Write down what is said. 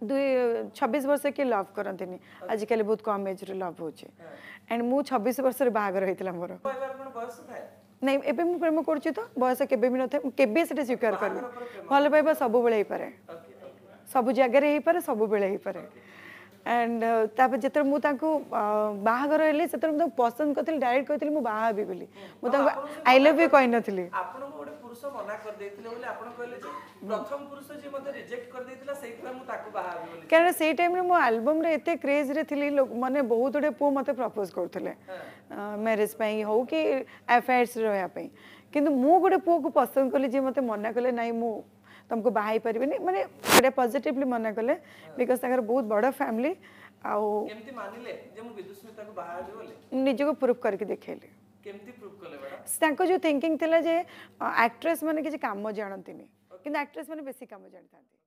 ଦୁଇ ଛବିଶ ବର୍ଷ କିଏ ଲଭ୍ କରନ୍ତିନି ଆଜିକାଲି ବହୁତ କମ୍ ଏଜ୍ରେ ଲଭ୍ ହେଉଛି ଆଣ୍ଡ ମୁଁ ଛବିଶ ବର୍ଷରେ ବାହାଘର ହେଇଥିଲା ମୋର ନାଇଁ ଏବେ ମୁଁ ପ୍ରେମ କରୁଛି ତ ବୟସ କେବେ ବି ନଥାଏ ମୁଁ କେବେ ସେଟା ସ୍ୱୀକାର କରିବି ଭଲ ପାଇବା ସବୁବେଳେ ହେଇପାରେ ସବୁ ଜାଗାରେ ହେଇପାରେ ସବୁବେଳେ ହେଇପାରେ ଆଣ୍ଡ ତାପରେ ଯେତେବେଳେ ମୁଁ ତାଙ୍କୁ ବାହାଘର ହେଲି ସେତେବେଳେ ମୁଁ ତାଙ୍କୁ ପସନ୍ଦ କରିଥିଲି ଡାଇରେକ୍ଟ କହିଥିଲି ମୁଁ ବାହା ହେବି ବୋଲି ମୁଁ ତାଙ୍କୁ ଆଇ ଲଭ୍ ୟୁ କହିନଥିଲି ଆପଣ पुरुष मना कर देथिले बोले आपण कहले जे प्रथम पुरुष जे मते रिजेक्ट कर देथिला सेई टाइम मु ताको बाहा बोली कारण सेई टाइम रे मु एल्बम रे एते क्रेज रे थिली लोग माने बहुत डे पु मते प्रपोज करथले मैरिज पई हो कि अफेयर्स रोया पई किंतु मु गोडे पु को पसंद करले जे मते मना करले नाही मु तुमको बाहाई पारे मैंने बड़े पॉजिटिवली मना कले बिकज बहुत बड़ा फैमिली आउ... मानी ले, जे को बाहर निज को प्रूफ करके देखेली কেমতি প্রুভ কলে ম্যাডাম তাঙ্ক যে থিঙ্কিং থিলা যে অ্যাক্ট্রেস মানে কিছু কাম জানতিনি কিন্তু অ্যাক্ট্রেস মানে বেশি কাম জানিথান্তি